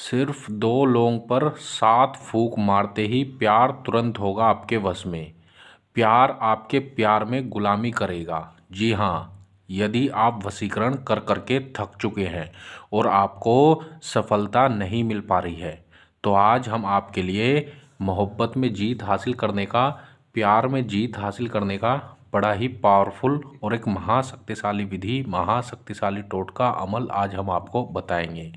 सिर्फ दो लोगों पर सात फूक मारते ही प्यार तुरंत होगा आपके वश में प्यार आपके प्यार में गुलामी करेगा जी हाँ यदि आप वसीकरण कर कर के थक चुके हैं और आपको सफलता नहीं मिल पा रही है तो आज हम आपके लिए मोहब्बत में जीत हासिल करने का प्यार में जीत हासिल करने का बड़ा ही पावरफुल और एक महाशक्तिशाली विधि महाशक्तिशाली टोटका अमल आज हम आपको बताएंगे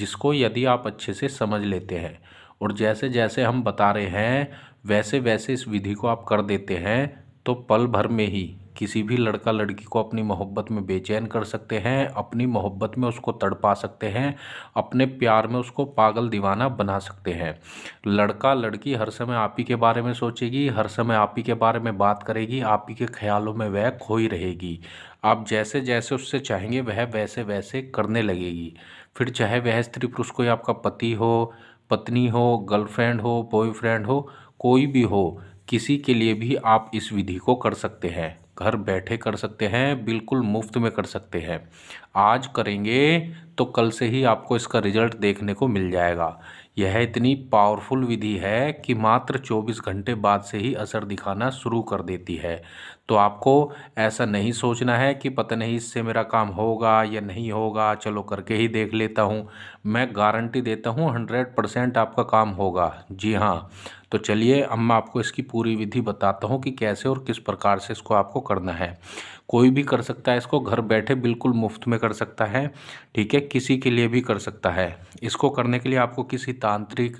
जिसको यदि आप अच्छे से समझ लेते हैं और जैसे जैसे हम बता रहे हैं वैसे वैसे इस विधि को आप कर देते हैं तो पल भर में ही किसी भी लड़का लड़की को अपनी मोहब्बत में बेचैन कर सकते हैं अपनी मोहब्बत में उसको तड़पा सकते हैं अपने प्यार में उसको पागल दीवाना बना सकते हैं लड़का लड़की हर समय आप ही के बारे में सोचेगी हर समय आप ही के बारे में बात करेगी आप ही के ख्यालों में वह खोई रहेगी आप जैसे जैसे उससे चाहेंगे वह वैसे वैसे करने लगेगी फिर चाहे वह स्त्री पुरुष कोई आपका पति हो पत्नी हो गर्लफ्रेंड हो बॉयफ्रेंड हो कोई भी हो किसी के लिए भी आप इस विधि को कर सकते हैं घर बैठे कर सकते हैं बिल्कुल मुफ्त में कर सकते हैं आज करेंगे तो कल से ही आपको इसका रिजल्ट देखने को मिल जाएगा यह इतनी पावरफुल विधि है कि मात्र 24 घंटे बाद से ही असर दिखाना शुरू कर देती है तो आपको ऐसा नहीं सोचना है कि पता नहीं इससे मेरा काम होगा या नहीं होगा चलो करके ही देख लेता हूँ मैं गारंटी देता हूँ हंड्रेड परसेंट आपका काम होगा जी हाँ तो चलिए अब मैं आपको इसकी पूरी विधि बताता हूँ कि कैसे और किस प्रकार से इसको आपको करना है कोई भी कर सकता है इसको घर बैठे बिल्कुल मुफ्त में कर सकता है ठीक है किसी के लिए भी कर सकता है इसको करने के लिए आपको किसी तांत्रिक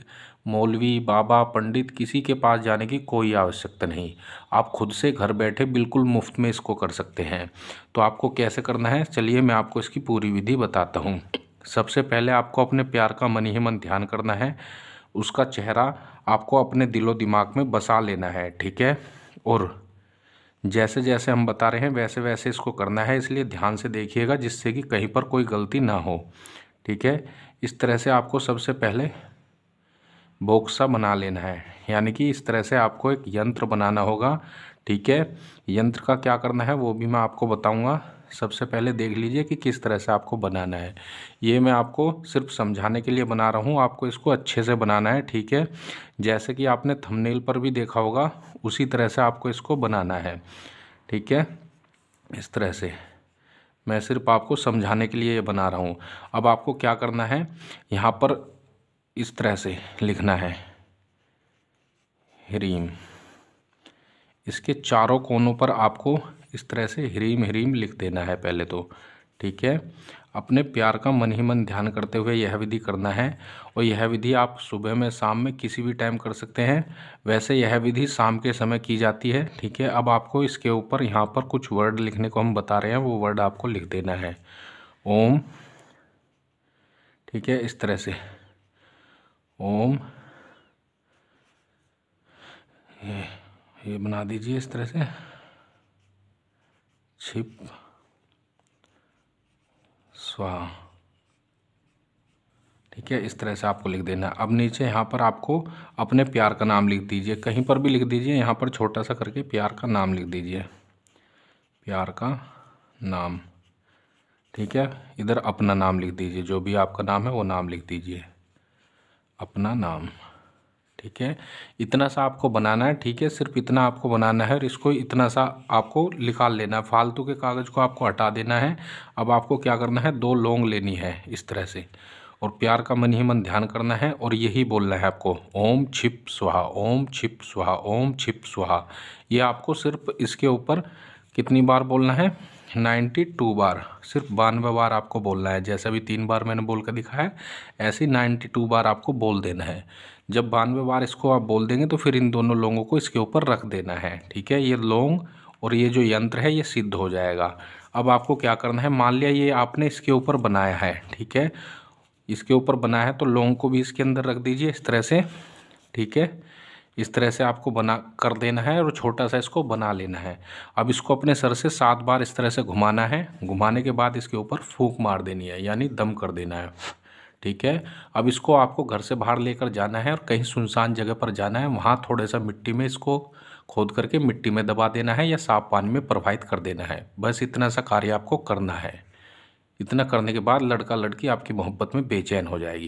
मौलवी बाबा पंडित किसी के पास जाने की कोई आवश्यकता नहीं आप खुद से घर बैठे बिल्कुल मुफ्त में इसको कर सकते हैं तो आपको कैसे करना है चलिए मैं आपको इसकी पूरी विधि बताता हूँ सबसे पहले आपको अपने प्यार का मन ही मन ध्यान करना है उसका चेहरा आपको अपने दिलो दिमाग में बसा लेना है ठीक है और जैसे जैसे हम बता रहे हैं वैसे वैसे इसको करना है इसलिए ध्यान से देखिएगा जिससे कि कहीं पर कोई गलती ना हो ठीक है इस तरह से आपको सबसे पहले बोक्सा बना लेना है यानी कि इस तरह से आपको एक यंत्र बनाना होगा ठीक है यंत्र का क्या करना है वो भी मैं आपको बताऊंगा सबसे पहले देख लीजिए कि किस तरह से आपको बनाना है ये मैं आपको सिर्फ समझाने के लिए बना रहा हूँ आपको इसको अच्छे से बनाना है ठीक है जैसे कि आपने थंबनेल पर भी देखा होगा उसी तरह से आपको इसको बनाना है ठीक है इस तरह से मैं सिर्फ आपको समझाने के लिए ये बना रहा हूँ अब आपको क्या करना है यहाँ पर इस तरह से लिखना है रीम इसके चारों कोनों पर आपको इस तरह से ह्रीम ह्रीम लिख देना है पहले तो ठीक है अपने प्यार का मन ही मन ध्यान करते हुए यह विधि करना है और यह विधि आप सुबह में शाम में किसी भी टाइम कर सकते हैं वैसे यह विधि शाम के समय की जाती है ठीक है अब आपको इसके ऊपर यहाँ पर कुछ वर्ड लिखने को हम बता रहे हैं वो वर्ड आपको लिख देना है ओम ठीक है इस तरह से ओम ये, ये बना दीजिए इस तरह से छिप स्वा ठीक है इस तरह से आपको लिख देना अब नीचे यहाँ पर आपको अपने प्यार का नाम लिख दीजिए कहीं पर भी लिख दीजिए यहाँ पर छोटा सा करके प्यार का नाम लिख दीजिए प्यार का नाम ठीक है इधर अपना नाम लिख दीजिए जो भी आपका नाम है वो नाम लिख दीजिए अपना नाम ठीक है इतना सा आपको बनाना है ठीक है सिर्फ इतना आपको बनाना है और इसको इतना सा आपको निकाल लेना है फालतू के कागज़ को आपको हटा देना है अब आपको क्या करना है दो लोंग लेनी है इस तरह से और प्यार का मन ही मन ध्यान करना है और यही बोलना है आपको ओम छिप सुहा ओम छिप सुहा ओम छिप सुहा ये आपको सिर्फ इसके ऊपर कितनी बार बोलना है नाइन्टी टू बार सिर्फ बानवे बार आपको बोलना है जैसे अभी तीन बार मैंने बोल कर दिखा है ऐसे ही नाइन्टी टू बार आपको बोल देना है जब बानवे बार इसको आप बोल देंगे तो फिर इन दोनों लोगों को इसके ऊपर रख देना है ठीक है ये लोंग और ये जो यंत्र है ये सिद्ध हो जाएगा अब आपको क्या करना है मान लिया ये आपने इसके ऊपर बनाया है ठीक है इसके ऊपर बनाया है तो लोंग को भी इसके अंदर रख दीजिए इस तरह से ठीक है इस तरह से आपको बना कर देना है और छोटा सा इसको बना लेना है अब इसको अपने सर से सात बार इस तरह से घुमाना है घुमाने के बाद इसके ऊपर फूक मार देनी है यानी दम कर देना है ठीक है अब इसको आपको घर से बाहर लेकर जाना है और कहीं सुनसान जगह पर जाना है वहाँ थोड़े सा मिट्टी में इसको खोद करके मिट्टी में दबा देना है या साफ पानी में प्रवाहित कर देना है बस इतना सा कार्य आपको करना है इतना करने के बाद लड़का लड़की आपकी मोहब्बत में बेचैन हो जाएगी